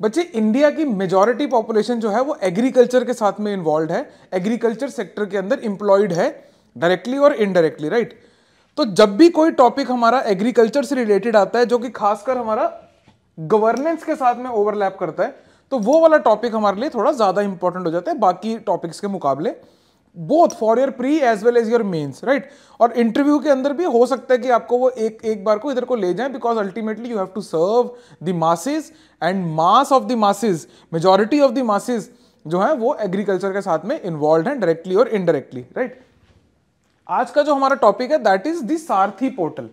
बच्चे इंडिया की majority population जो है वो एग्रीकल्चर के साथ में इन्वॉल्व है एग्रीकल्चर सेक्टर के अंदर इंप्लॉयड है डायरेक्टली और इनडायरेक्टली राइट तो जब भी कोई टॉपिक हमारा एग्रीकल्चर से रिलेटेड आता है जो कि खासकर हमारा गवर्नेंस के साथ में ओवरलैप करता है तो वो वाला टॉपिक हमारे लिए थोड़ा ज़्यादा इंपॉर्टेंट हो जाता है बाकी टॉपिक्स के मुकाबले both for your pre as well as your mains right और इंटरव्यू के अंदर भी हो सकता है कि आपको वो एक एक बार को इधर को ले जाए because ultimately you have to serve the masses and mass of the masses majority of the masses जो है वो एग्रीकल्चर के साथ में इन्वॉल्व है डायरेक्टली और इनडायरेक्टली राइट आज का जो हमारा टॉपिक है that is Sarathi portal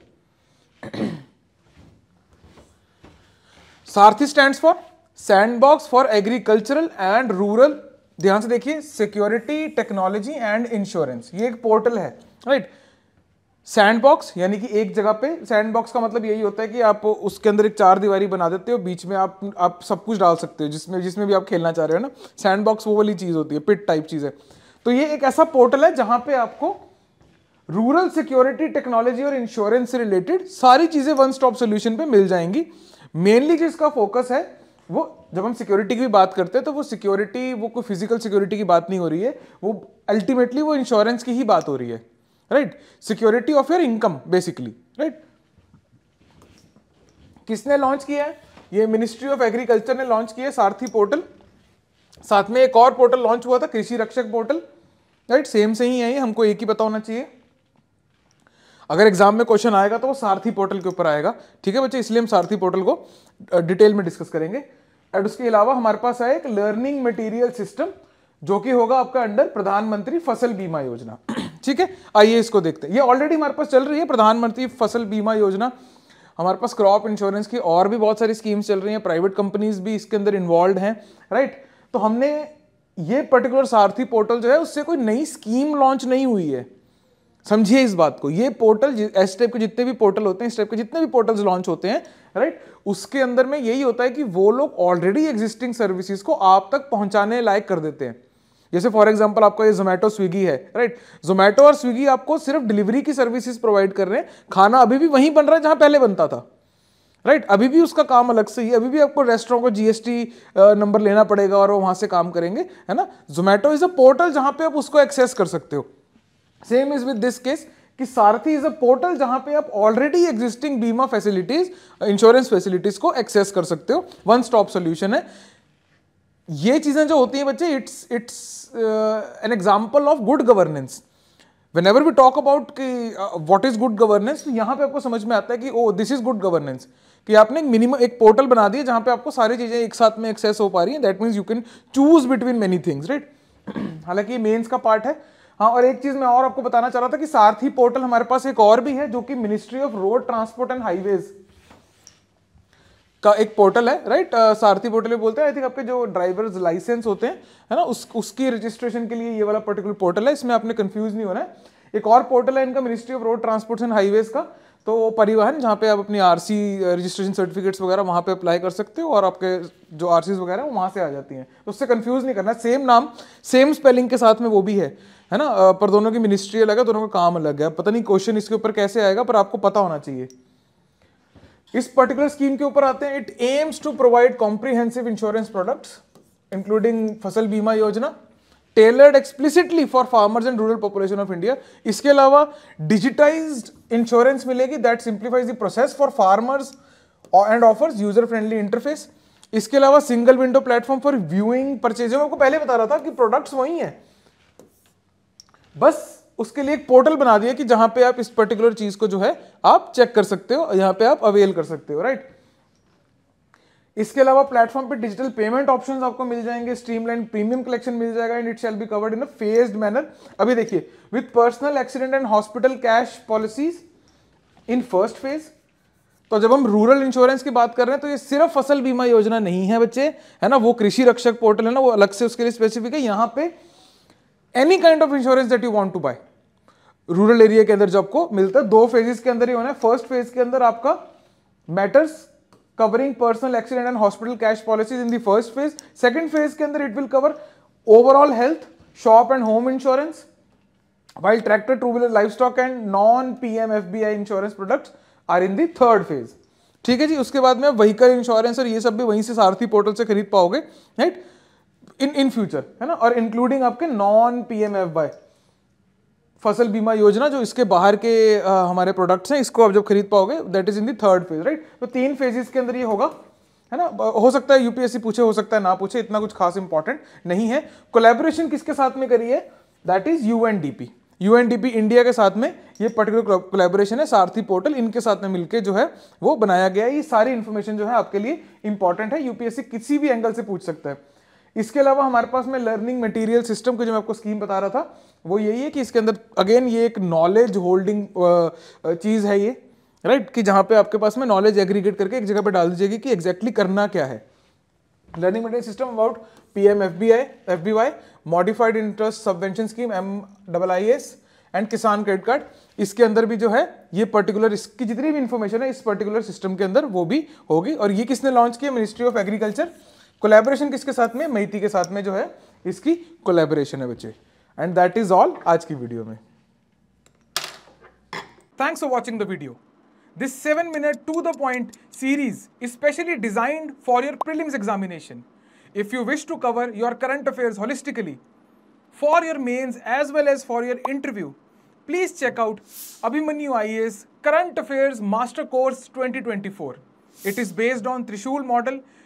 Sarathi stand for sandbox for agricultural and rural ध्यान से देखिए सिक्योरिटी टेक्नोलॉजी एंड इंश्योरेंस ये एक पोर्टल है राइट सैंड बॉक्स यानी कि एक जगह पे सैंड बॉक्स का मतलब यही होता है कि आप उसके अंदर एक चार दीवारी बना देते हो बीच में आप आप सब कुछ डाल सकते हो जिसमें जिसमें भी आप खेलना चाह रहे हो ना सैंड बॉक्स वो वाली चीज़ होती है पिट टाइप चीज़ है तो ये एक ऐसा पोर्टल है जहां पे आपको रूरल सिक्योरिटी टेक्नोलॉजी और इंश्योरेंस से रिलेटेड सारी चीज़ें वन स्टॉप सोल्यूशन पे मिल जाएंगी मेनली जिसका फोकस है वो जब हम सिक्योरिटी की बात करते हैं तो वो सिक्योरिटी वो कोई फिजिकल सिक्योरिटी की बात नहीं हो रही है वो अल्टीमेटली वो इंश्योरेंस की ही बात हो रही है right security of your income basically right किसने लॉन्च किया है ये मिनिस्ट्री ऑफ एग्रीकल्चर ने लॉन्च किया सारथी पोर्टल साथ में एक और पोर्टल लॉन्च हुआ था कृषि रक्षक पोर्टल राइट सेम से ही है ये हमको एक ही पता होना चाहिए अगर एग्जाम में क्वेश्चन आएगा तो वो सारथी पोर्टल के ऊपर आएगा ठीक है बच्चे इसलिए हम सारथी पोर्टल को डिटेल में डिस्कस करेंगे एंड उसके अलावा हमारे पास है एक लर्निंग मटेरियल सिस्टम जो कि होगा आपका अंडर प्रधानमंत्री फसल बीमा योजना ठीक है आइए इसको देखते हैं ये ऑलरेडी हमारे पास चल रही है प्रधानमंत्री फसल बीमा योजना हमारे पास क्रॉप इंश्योरेंस की और भी बहुत सारी स्कीम्स चल रही हैं प्राइवेट कंपनीज भी इसके अंदर इन्वॉल्व हैं राइट तो हमने ये पर्टिकुलर सारथी पोर्टल जो है उससे कोई नई स्कीम लॉन्च नहीं हुई है समझिए इस बात को ये पोर्टल एस टाइप के जितने भी पोर्टल होते हैं इस टाइप के जितने भी पोर्टल्स लॉन्च होते हैं राइट उसके अंदर में यही होता है कि वो लोग ऑलरेडी एग्जिस्टिंग सर्विसेज को आप तक पहुंचाने लायक कर देते हैं जैसे फॉर एग्जाम्पल आपका ये जोमेटो स्विगी है राइट जोमेटो और स्विगी आपको सिर्फ डिलीवरी की सर्विसेज प्रोवाइड कर रहे हैं खाना अभी भी वहीं बन रहा है जहां पहले बनता था राइट अभी भी उसका काम अलग से ही अभी भी आपको रेस्टोरेंट को जीएसटी नंबर लेना पड़ेगा और वो वहां से काम करेंगे है ना जोमेटो इज अ पोर्टल जहां पे आप उसको एक्सेस कर सकते हो same is with this case कि सारथी इज अ पोर्टल जहां पे आप ऑलरेडी एग्जिस्टिंग बीमा फैसिलिटीज इंश्योरेंस फैसिलिटीज को एक्सेस कर सकते हो वन स्टॉप सोल्यूशन है ये चीजें जो होती हैं बच्चे it's it's an example of good governance whenever we talk about कि वॉट इज गुड गवर्नेंस तो यहाँ पे आपको समझ में आता है कि oh this is good governance कि आपने एक मिनिमम एक पोर्टल बना दिया जहां पे आपको सारी चीज़ें एक साथ में एक्सेस हो पा रही हैं that means you can choose between many things right हालांकि ये मेन्स का पार्ट है हाँ और एक चीज मैं और आपको बताना चाह रहा था कि सारथी पोर्टल हमारे पास एक और भी है जो कि ministry of road transport and highways का एक पोर्टल है राइट आ, सारथी पोर्टल भी बोलते हैं आई थिंक आपके जो ड्राइवर्स लाइसेंस होते हैं है ना उस उसकी रजिस्ट्रेशन के लिए ये वाला पर्टिकुलर पोर्टल है इसमें आपने कंफ्यूज नहीं होना है एक और पोर्टल है इनका ministry of road transport and highways का तो वो परिवहन जहाँ पे आप अपनी आर सी रजिस्ट्रेशन सर्टिफिकेट्स वगैरह वहाँ पे अप्लाई कर सकते हो और आपके जो आर सीज वगैरह वहाँ से आ जाती हैं तो उससे कन्फ्यूज़ नहीं करना सेम नाम सेम स्पेलिंग के साथ में वो भी है है ना पर दोनों की मिनिस्ट्री अलग है दोनों का काम अलग है पता नहीं क्वेश्चन इसके ऊपर कैसे आएगा पर आपको पता होना चाहिए इस पर्टिकुलर स्कीम के ऊपर आते हैं it aims to provide comprehensive insurance products including Fasal Bima Yojana tailored explicitly for farmers and rural population of India इसके अलावा डिजिटाइज इंश्योरेंस मिलेगी that simplifies the process for farmers and offers user friendly interface इसके अलावा single window platform for viewing purchasing आपको पहले बता रहा था कि प्रोडक्ट्स वही है बस उसके लिए एक पोर्टल बना दिया कि जहां पे आप इस पर्टिकुलर चीज को जो है आप चेक कर सकते हो यहां पे आप अवेल कर सकते हो राइट इसके अलावा प्लेटफॉर्म पे डिजिटल पेमेंट ऑप्शंस आपको मिल जाएंगे स्ट्रीमलाइन प्रीमियम कलेक्शन मिल जाएगा and it shall be covered in a phased manner अभी देखिए with personal accident and hospital cash policies in first phase तो जब हम रूरल इंश्योरेंस की बात कर रहे हैं तो ये सिर्फ फसल बीमा योजना नहीं है बच्चे है ना वो कृषि रक्षक पोर्टल है ना वो अलग से उसके लिए स्पेसिफिक है यहां पे any kind of insurance that you want to buy rural area के अंदर जो आपको मिलता है दो फेजेस के अंदर ही होना है फर्स्ट फेज के अंदर आपका matters covering personal accident and hospital cash policies in the first phase second phase ke andar it will cover overall health shop and home insurance while tractor two wheeler livestock and non pm fbi insurance products are in the third phase ठीक है जी उसके बाद में vehicle insurance और ये सब भी वहीं से सारथी पोर्टल से खरीद पाओगे राइट इन इन फ्यूचर है ना और इंक्लूडिंग आपके नॉन पीएमएफ बाय फसल बीमा योजना जो इसके बाहर के आ, हमारे प्रोडक्ट्स हैं इसको आप जब खरीद पाओगे that is in the third phase right तो तीन फेजेस के अंदर ये होगा है ना हो सकता है यूपीएससी पूछे हो सकता है ना पूछे इतना कुछ खास इंपॉर्टेंट नहीं है कोलेबोरेशन किसके साथ में करी है that is U UNDP India के साथ में ये पर्टिकुलर कोलेबोरेशन है सारथी पोर्टल इनके साथ में मिलकर जो है वो बनाया गया है ये सारी इन्फॉर्मेशन जो है आपके लिए इंपॉर्टेंट है यूपीएससी किसी भी एंगल से पूछ सकता है इसके अलावा हमारे पास में लर्निंग मटेरियल सिस्टम की जो मैं आपको स्कीम बता रहा था वो यही है कि इसके अंदर अगेन ये एक नॉलेज होल्डिंग चीज़ है ये राइट कि जहां पे आपके पास में नॉलेज एग्रीगेट करके एक जगह पे डाल दीजिएगी कि एग्जैक्टली exactly करना क्या है learning material system about P M F B I F B Y modified interest subvention scheme M double I S and Kisan credit card इसके अंदर भी जो है ये पर्टिकुलर इसकी जितनी भी इंफॉर्मेशन है इस पर्टिकुलर सिस्टम के अंदर वो भी होगी और ये किसने लॉन्च किया मिनिस्ट्री ऑफ एग्रीकल्चर कोलेबोरेशन किसके साथ में मैती के साथ में जो है इसकी कोलेबोरेशन है बच्चे एंड दैट इज ऑल आज की वीडियो में thanks for watching the video this seven minute to the point series specially designed for your prelims examination if you wish to cover your current affair holistically for your mains as well as for your interview please check out I S current affairs master course 2024. It is based on Trishul model